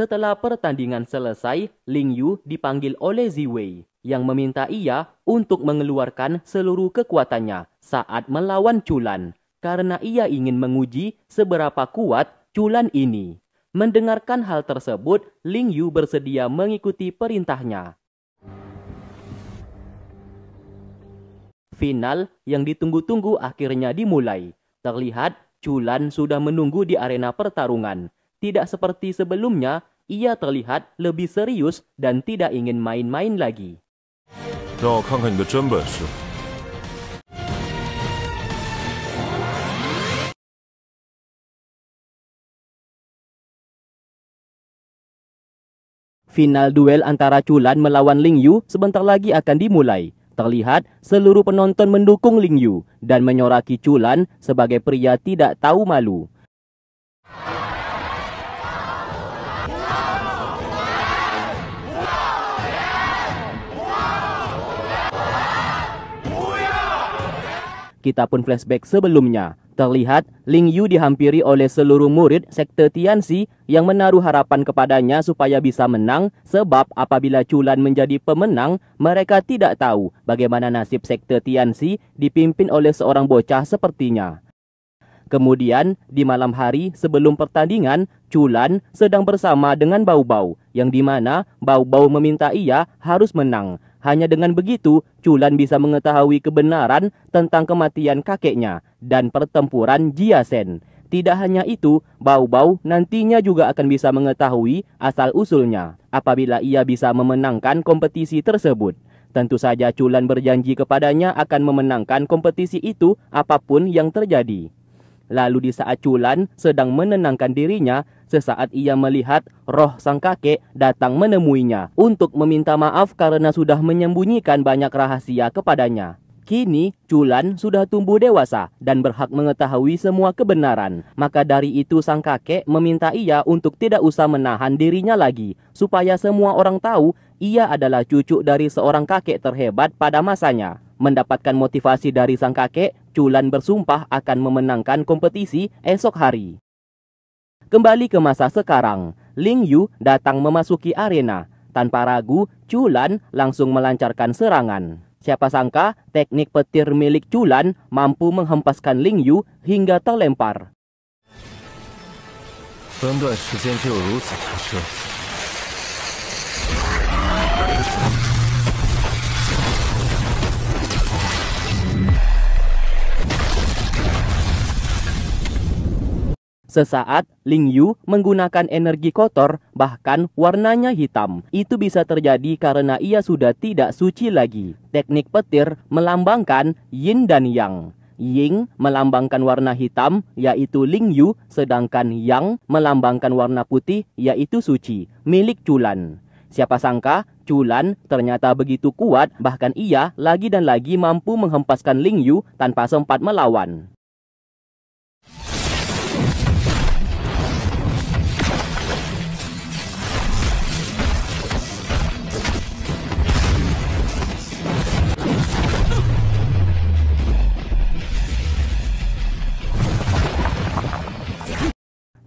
Setelah pertandingan selesai, Ling Yu dipanggil oleh Zi Wei yang meminta ia untuk mengeluarkan seluruh kekuatannya saat melawan Culan karena ia ingin menguji seberapa kuat Culan ini. Mendengarkan hal tersebut, Ling Yu bersedia mengikuti perintahnya. Final yang ditunggu-tunggu akhirnya dimulai. Terlihat Culan sudah menunggu di arena pertarungan. Tidak seperti sebelumnya ia terlihat lebih serius dan tidak ingin main-main lagi. Final duel antara Culan melawan Ling Yu sebentar lagi akan dimulai. Terlihat seluruh penonton mendukung Ling Yu dan menyoraki Culan sebagai pria tidak tahu malu. Kita pun flashback sebelumnya. Terlihat Ling Yu dihampiri oleh seluruh murid sekte Tianxi yang menaruh harapan kepadanya supaya bisa menang sebab apabila Chulan menjadi pemenang, mereka tidak tahu bagaimana nasib sekte Tianxi dipimpin oleh seorang bocah sepertinya. Kemudian, di malam hari sebelum pertandingan, Chulan sedang bersama dengan Bau Bau, yang dimana Bau Bau meminta ia harus menang hanya dengan begitu, Culan bisa mengetahui kebenaran tentang kematian kakeknya dan pertempuran Jiasen. Tidak hanya itu, Bau-Bau nantinya juga akan bisa mengetahui asal-usulnya apabila ia bisa memenangkan kompetisi tersebut. Tentu saja Culan berjanji kepadanya akan memenangkan kompetisi itu apapun yang terjadi. Lalu di saat Culan sedang menenangkan dirinya, sesaat ia melihat roh sang kakek datang menemuinya untuk meminta maaf karena sudah menyembunyikan banyak rahasia kepadanya. Kini, Culan sudah tumbuh dewasa dan berhak mengetahui semua kebenaran. Maka dari itu sang kakek meminta ia untuk tidak usah menahan dirinya lagi, supaya semua orang tahu ia adalah cucu dari seorang kakek terhebat pada masanya. Mendapatkan motivasi dari sang kakek, Culan bersumpah akan memenangkan kompetisi esok hari. Kembali ke masa sekarang, Ling Yu datang memasuki arena. Tanpa ragu, Culan langsung melancarkan serangan. Siapa sangka teknik petir milik Culan mampu menghempaskan Ling Yu hingga terlempar. Sesaat, Ling Yu menggunakan energi kotor, bahkan warnanya hitam. Itu bisa terjadi karena ia sudah tidak suci lagi. Teknik petir melambangkan yin dan yang. Ying melambangkan warna hitam, yaitu Ling Yu, sedangkan Yang melambangkan warna putih, yaitu suci, milik Culan. Siapa sangka, Culan ternyata begitu kuat, bahkan ia lagi dan lagi mampu menghempaskan Ling Yu tanpa sempat melawan.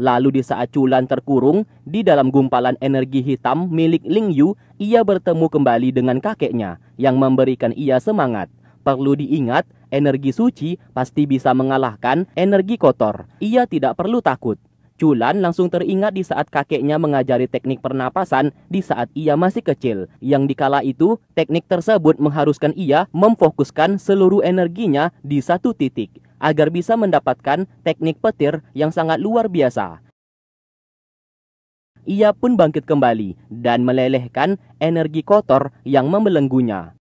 Lalu di saat Culan terkurung di dalam gumpalan energi hitam milik Ling Yu, ia bertemu kembali dengan kakeknya yang memberikan ia semangat. Perlu diingat, energi suci pasti bisa mengalahkan energi kotor. Ia tidak perlu takut. Culan langsung teringat di saat kakeknya mengajari teknik pernapasan di saat ia masih kecil. Yang dikala itu, teknik tersebut mengharuskan ia memfokuskan seluruh energinya di satu titik agar bisa mendapatkan teknik petir yang sangat luar biasa. Ia pun bangkit kembali dan melelehkan energi kotor yang membelenggunya.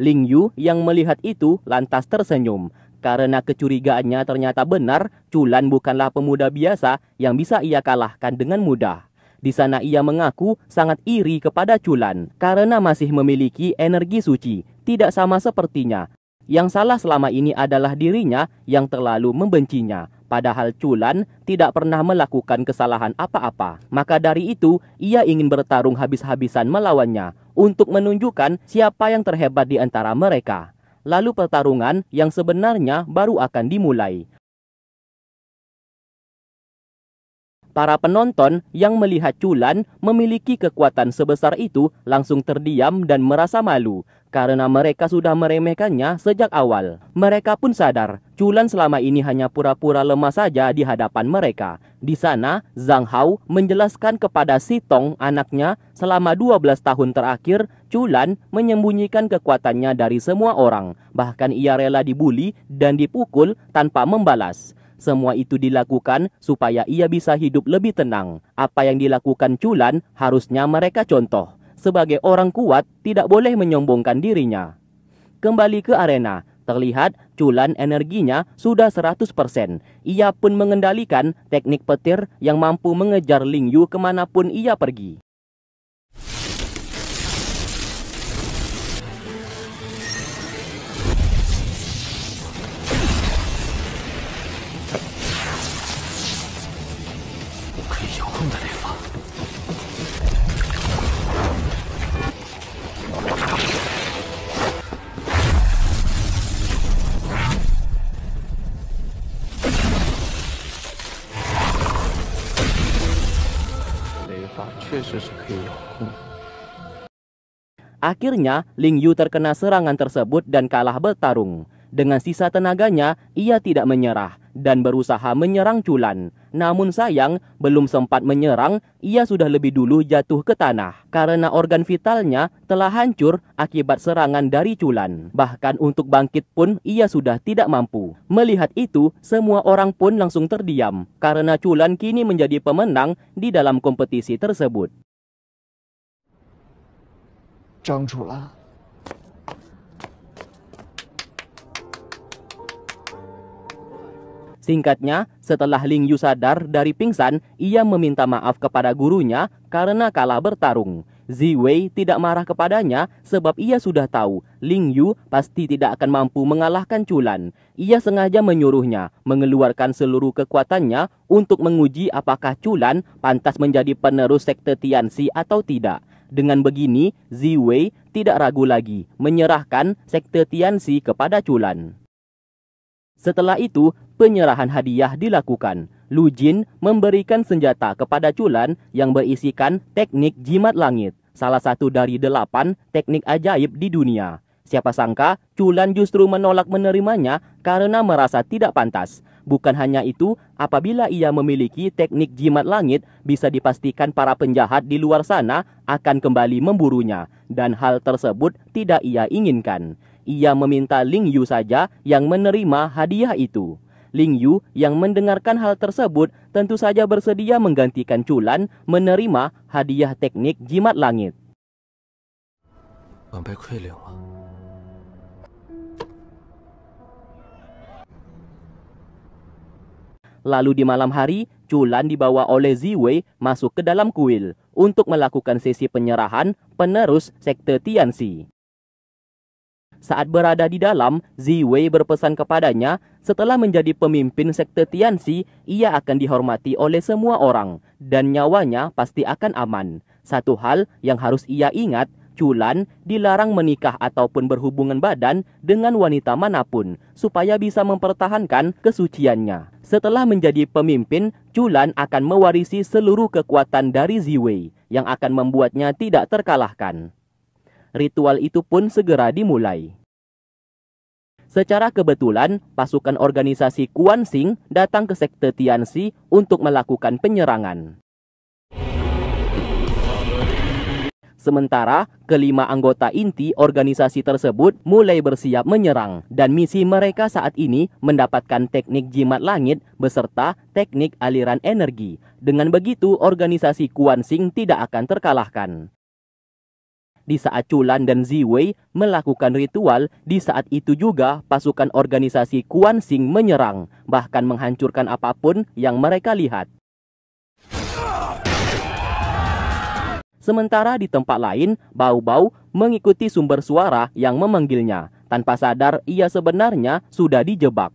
Ling Yu yang melihat itu lantas tersenyum karena kecurigaannya ternyata benar, Culan bukanlah pemuda biasa yang bisa ia kalahkan dengan mudah. Di sana ia mengaku sangat iri kepada Culan karena masih memiliki energi suci, tidak sama sepertinya. Yang salah selama ini adalah dirinya yang terlalu membencinya. Padahal Culan tidak pernah melakukan kesalahan apa-apa. Maka dari itu, ia ingin bertarung habis-habisan melawannya untuk menunjukkan siapa yang terhebat di antara mereka. Lalu pertarungan yang sebenarnya baru akan dimulai. Para penonton yang melihat Culan memiliki kekuatan sebesar itu langsung terdiam dan merasa malu karena mereka sudah meremehkannya sejak awal. Mereka pun sadar Culan selama ini hanya pura-pura lemah saja di hadapan mereka. Di sana, Zhang Hao menjelaskan kepada Si Tong anaknya selama 12 tahun terakhir Culan menyembunyikan kekuatannya dari semua orang. Bahkan ia rela dibully dan dipukul tanpa membalas. Semua itu dilakukan supaya ia bisa hidup lebih tenang. Apa yang dilakukan Culan harusnya mereka contoh. Sebagai orang kuat, tidak boleh menyombongkan dirinya. Kembali ke arena, terlihat Culan energinya sudah 100%. Ia pun mengendalikan teknik petir yang mampu mengejar Lingyu kemanapun ia pergi. Akhirnya, Ling Yu terkena serangan tersebut dan kalah bertarung. Dengan sisa tenaganya, ia tidak menyerah dan berusaha menyerang Culan. Namun sayang, belum sempat menyerang, ia sudah lebih dulu jatuh ke tanah karena organ vitalnya telah hancur akibat serangan dari Culan. Bahkan untuk bangkit pun ia sudah tidak mampu. Melihat itu, semua orang pun langsung terdiam karena Culan kini menjadi pemenang di dalam kompetisi tersebut. Zhang Chulan Singkatnya, setelah Ling Yu sadar dari pingsan, ia meminta maaf kepada gurunya karena kalah bertarung. Zi Wei tidak marah kepadanya sebab ia sudah tahu Ling Yu pasti tidak akan mampu mengalahkan Culan. Ia sengaja menyuruhnya mengeluarkan seluruh kekuatannya untuk menguji apakah Culan pantas menjadi penerus sekte Tianxi atau tidak. Dengan begini, Zi Wei tidak ragu lagi menyerahkan sekte Tianxi kepada Culan. Setelah itu, penyerahan hadiah dilakukan. Lu Jin memberikan senjata kepada Culan yang berisikan teknik jimat langit, salah satu dari delapan teknik ajaib di dunia. Siapa sangka Culan justru menolak menerimanya karena merasa tidak pantas. Bukan hanya itu, apabila ia memiliki teknik jimat langit, bisa dipastikan para penjahat di luar sana akan kembali memburunya, dan hal tersebut tidak ia inginkan ia meminta Ling Yu saja yang menerima hadiah itu. Ling Yu yang mendengarkan hal tersebut tentu saja bersedia menggantikan Culan menerima hadiah teknik jimat langit. Lalu di malam hari, Culan dibawa oleh Ziwei masuk ke dalam kuil untuk melakukan sesi penyerahan penerus sekte Tianxi. Saat berada di dalam, Zi Wei berpesan kepadanya, setelah menjadi pemimpin sekte Tianxi, ia akan dihormati oleh semua orang, dan nyawanya pasti akan aman. Satu hal yang harus ia ingat, Culan dilarang menikah ataupun berhubungan badan dengan wanita manapun supaya bisa mempertahankan kesuciannya. Setelah menjadi pemimpin, Culan akan mewarisi seluruh kekuatan dari Zi Wei, yang akan membuatnya tidak terkalahkan ritual itu pun segera dimulai. Secara kebetulan, pasukan organisasi Kuan Sing datang ke sekte Tianxi untuk melakukan penyerangan. Sementara, kelima anggota inti organisasi tersebut mulai bersiap menyerang dan misi mereka saat ini mendapatkan teknik jimat langit beserta teknik aliran energi. Dengan begitu, organisasi Kuan Sing tidak akan terkalahkan di saat Chulan dan Ziwei melakukan ritual, di saat itu juga pasukan organisasi Kuan Sing menyerang, bahkan menghancurkan apapun yang mereka lihat. Sementara di tempat lain, Bau-Bau mengikuti sumber suara yang memanggilnya. Tanpa sadar, ia sebenarnya sudah dijebak.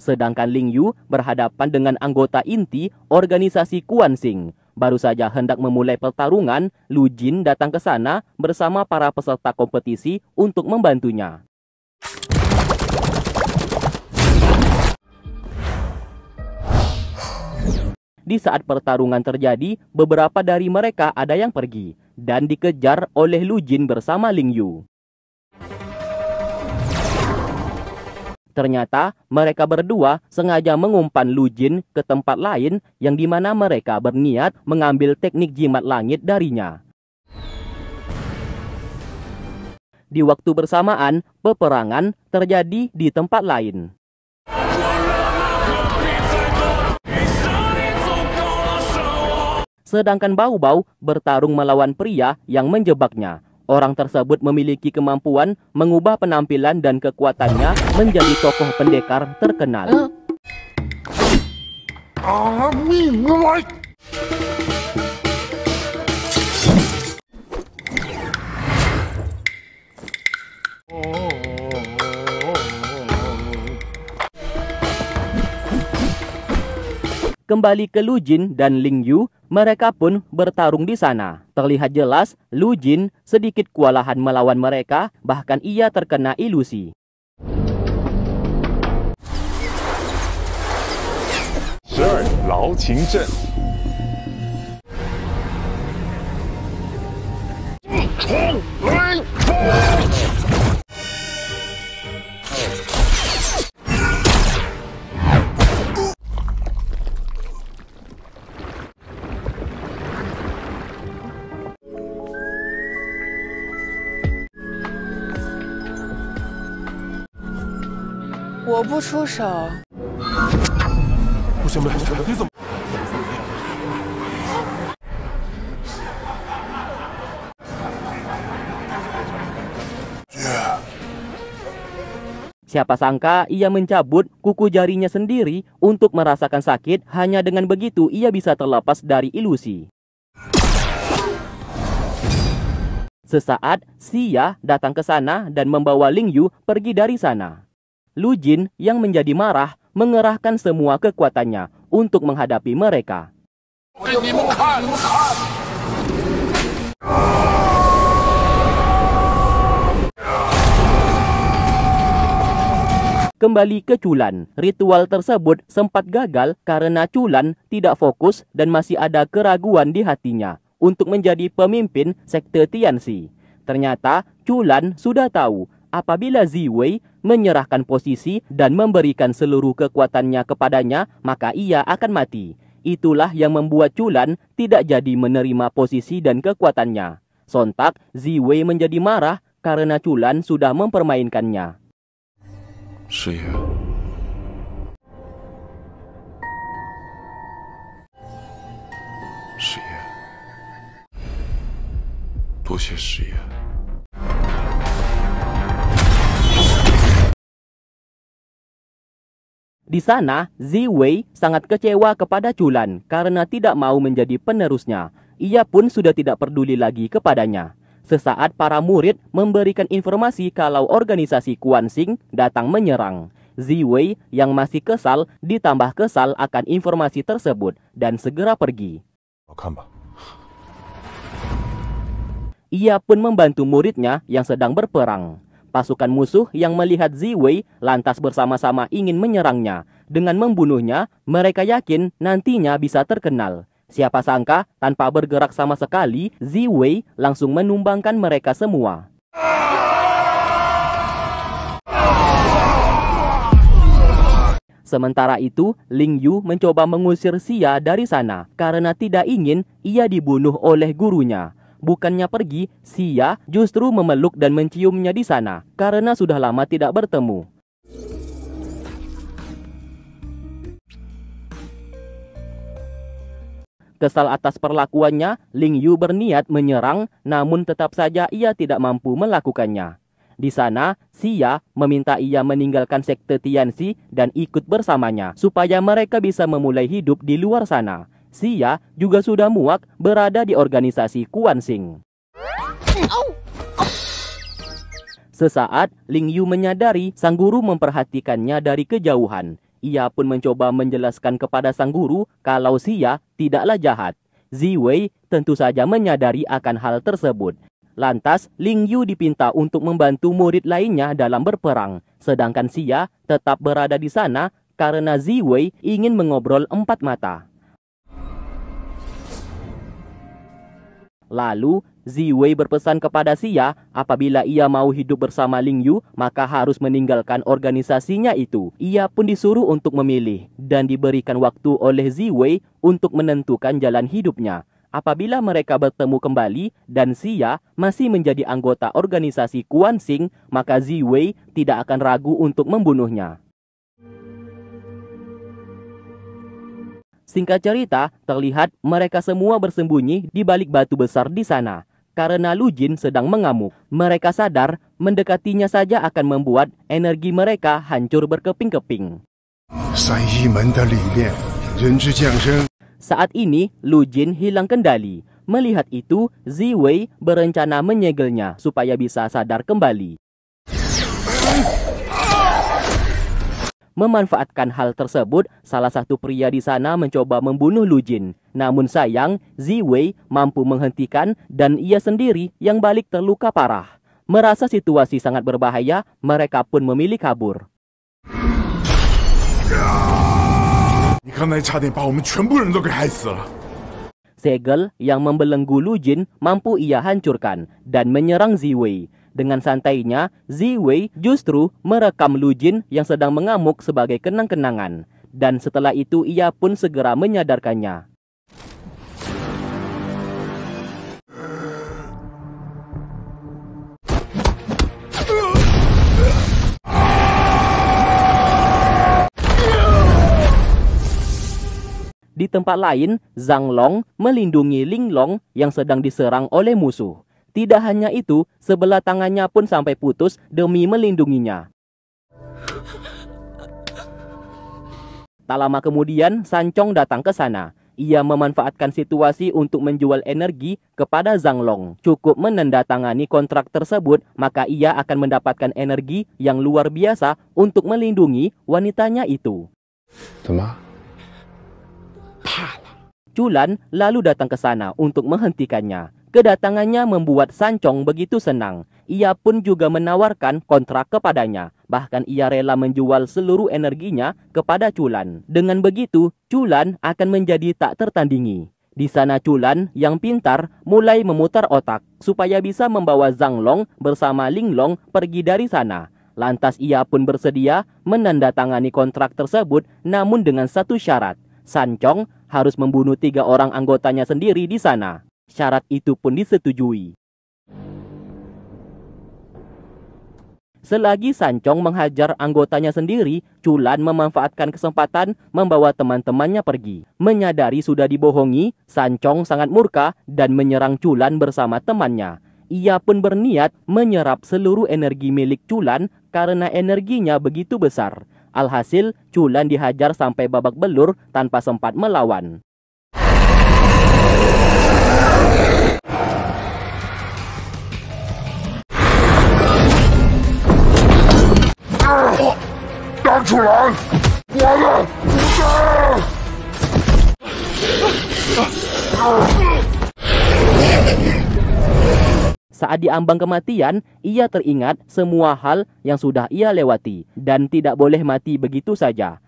Sedangkan Ling Yu berhadapan dengan anggota inti organisasi Kuan Sing. Baru saja hendak memulai pertarungan, Lu Jin datang ke sana bersama para peserta kompetisi untuk membantunya. Di saat pertarungan terjadi, beberapa dari mereka ada yang pergi dan dikejar oleh Lu Jin bersama Ling Yu. Ternyata mereka berdua sengaja mengumpan Lujin ke tempat lain yang mana mereka berniat mengambil teknik jimat langit darinya. Di waktu bersamaan, peperangan terjadi di tempat lain. Sedangkan Bau-Bau bertarung melawan pria yang menjebaknya Orang tersebut memiliki kemampuan mengubah penampilan dan kekuatannya menjadi tokoh pendekar terkenal. Eh. Ah, kembali ke Lu Jin dan Ling Yu, mereka pun bertarung di sana. Terlihat jelas Lu Jin sedikit kewalahan melawan mereka, bahkan ia terkena ilusi. Lao Siapa sangka ia mencabut kuku jarinya sendiri untuk merasakan sakit, hanya dengan begitu ia bisa terlepas dari ilusi. Sesaat, Sia datang ke sana dan membawa Ling Yu pergi dari sana. Lu Jin yang menjadi marah mengerahkan semua kekuatannya untuk menghadapi mereka. Kembali ke Culan, ritual tersebut sempat gagal karena Culan tidak fokus dan masih ada keraguan di hatinya untuk menjadi pemimpin sekte Tianxi. Ternyata Culan sudah tahu Apabila Ziwei menyerahkan posisi dan memberikan seluruh kekuatannya kepadanya, maka ia akan mati. Itulah yang membuat Culan tidak jadi menerima posisi dan kekuatannya. Sontak, Ziwei menjadi marah karena Culan sudah mempermainkannya. Saya. Saya. 多谢师爷。Di sana, Zi Wei sangat kecewa kepada Chulan karena tidak mau menjadi penerusnya. Ia pun sudah tidak peduli lagi kepadanya. Sesaat para murid memberikan informasi kalau organisasi Kuan Sing datang menyerang. Zi Wei yang masih kesal ditambah kesal akan informasi tersebut dan segera pergi. Ia pun membantu muridnya yang sedang berperang. Pasukan musuh yang melihat Ziwei lantas bersama-sama ingin menyerangnya. Dengan membunuhnya, mereka yakin nantinya bisa terkenal. Siapa sangka, tanpa bergerak sama sekali, Ziwei langsung menumbangkan mereka semua. Sementara itu, Ling Yu mencoba mengusir Xia dari sana karena tidak ingin ia dibunuh oleh gurunya bukannya pergi, Sia justru memeluk dan menciumnya di sana karena sudah lama tidak bertemu. Kesal atas perlakuannya, Ling Yu berniat menyerang, namun tetap saja ia tidak mampu melakukannya. Di sana, Sia meminta ia meninggalkan sekte Tianxi dan ikut bersamanya supaya mereka bisa memulai hidup di luar sana. Sia juga sudah muak berada di organisasi Kuan Sing. Sesaat, Ling Yu menyadari sang guru memperhatikannya dari kejauhan. Ia pun mencoba menjelaskan kepada sang guru kalau Sia tidaklah jahat. Zi Wei tentu saja menyadari akan hal tersebut. Lantas, Ling Yu dipinta untuk membantu murid lainnya dalam berperang, sedangkan Sia tetap berada di sana karena Zi Wei ingin mengobrol empat mata. Lalu, Zi Wei berpesan kepada Xia, apabila ia mau hidup bersama Ling Yu, maka harus meninggalkan organisasinya itu. Ia pun disuruh untuk memilih, dan diberikan waktu oleh Zi Wei untuk menentukan jalan hidupnya. Apabila mereka bertemu kembali dan Xia masih menjadi anggota organisasi Kuan Sing, maka Zi Wei tidak akan ragu untuk membunuhnya. Singkat cerita, terlihat mereka semua bersembunyi di balik batu besar di sana. Karena Lu Jin sedang mengamuk, mereka sadar mendekatinya saja akan membuat energi mereka hancur berkeping-keping. Saat ini, Lu Jin hilang kendali. Melihat itu, Zi Wei berencana menyegelnya supaya bisa sadar kembali. Memanfaatkan hal tersebut, salah satu pria di sana mencoba membunuh Lu Jin. Namun sayang, Zi Wei mampu menghentikan dan ia sendiri yang balik terluka parah. Merasa situasi sangat berbahaya, mereka pun memilih kabur. Segel yang membelenggu Lu Jin mampu ia hancurkan dan menyerang Zi Wei. Dengan santainya, Zi Wei justru merekam Lu Jin yang sedang mengamuk sebagai kenang-kenangan. Dan setelah itu ia pun segera menyadarkannya. Di tempat lain, Zhang Long melindungi Ling Long yang sedang diserang oleh musuh. Tidak hanya itu, sebelah tangannya pun sampai putus demi melindunginya. Tak lama kemudian, Sancong datang ke sana. Ia memanfaatkan situasi untuk menjual energi kepada Zhang Long. Cukup menandatangani kontrak tersebut, maka ia akan mendapatkan energi yang luar biasa untuk melindungi wanitanya itu. Culan lalu datang ke sana untuk menghentikannya. Kedatangannya membuat Sancong begitu senang. Ia pun juga menawarkan kontrak kepadanya. Bahkan ia rela menjual seluruh energinya kepada Culan. Dengan begitu, Culan akan menjadi tak tertandingi. Di sana Culan yang pintar mulai memutar otak supaya bisa membawa Zhang Long bersama Ling Long pergi dari sana. Lantas ia pun bersedia menandatangani kontrak tersebut namun dengan satu syarat. Sancong harus membunuh tiga orang anggotanya sendiri di sana. Syarat itu pun disetujui. Selagi Sancong menghajar anggotanya sendiri, Culan memanfaatkan kesempatan membawa teman-temannya pergi. Menyadari sudah dibohongi, Sancong sangat murka dan menyerang Culan bersama temannya. Ia pun berniat menyerap seluruh energi milik Culan karena energinya begitu besar. Alhasil, Culan dihajar sampai babak belur tanpa sempat melawan. saat diambang kematian, ia teringat semua hal yang sudah ia lewati dan tidak boleh mati begitu saja.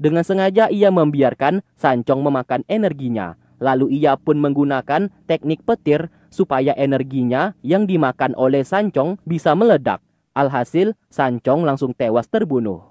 dengan sengaja ia membiarkan Sancong memakan energinya Lalu ia pun menggunakan teknik petir supaya energinya yang dimakan oleh Sancong bisa meledak. Alhasil, Sancong langsung tewas terbunuh.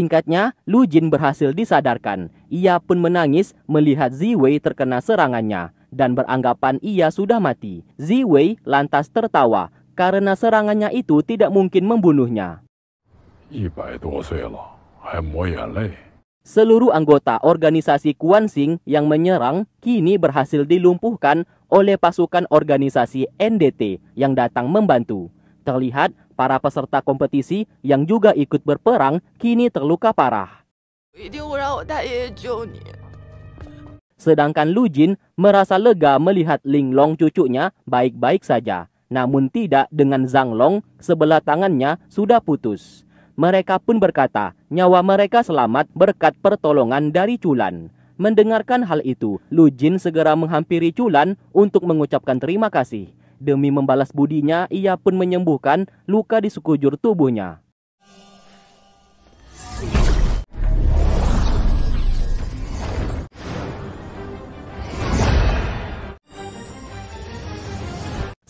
Singkatnya, Lu Jin berhasil disadarkan. Ia pun menangis melihat Zi Wei terkena serangannya dan beranggapan ia sudah mati. Zi Wei lantas tertawa karena serangannya itu tidak mungkin membunuhnya. Seluruh anggota organisasi Kuan Sing yang menyerang kini berhasil dilumpuhkan oleh pasukan organisasi NDT yang datang membantu. Terlihat para peserta kompetisi yang juga ikut berperang kini terluka parah. Sedangkan Lu Jin merasa lega melihat Ling Long cucunya baik-baik saja. Namun tidak dengan Zhang Long, sebelah tangannya sudah putus. Mereka pun berkata, nyawa mereka selamat berkat pertolongan dari Culan. Mendengarkan hal itu, Lu Jin segera menghampiri Culan untuk mengucapkan terima kasih. Demi membalas budinya, ia pun menyembuhkan luka di sekujur tubuhnya.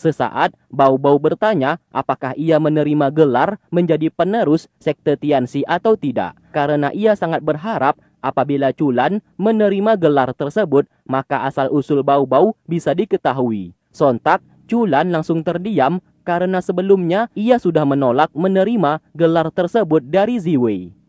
Sesaat, Bau-Bau bertanya apakah ia menerima gelar menjadi penerus sekte Tianxi atau tidak. Karena ia sangat berharap apabila Culan menerima gelar tersebut, maka asal-usul Bau-Bau bisa diketahui. Sontak, Culan langsung terdiam karena sebelumnya ia sudah menolak menerima gelar tersebut dari Ziwei.